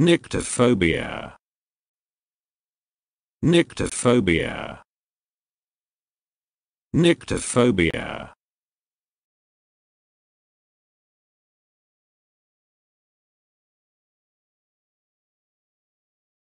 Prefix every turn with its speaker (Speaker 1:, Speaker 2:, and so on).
Speaker 1: Nyctophobia. Nyctophobia. Nyctophobia.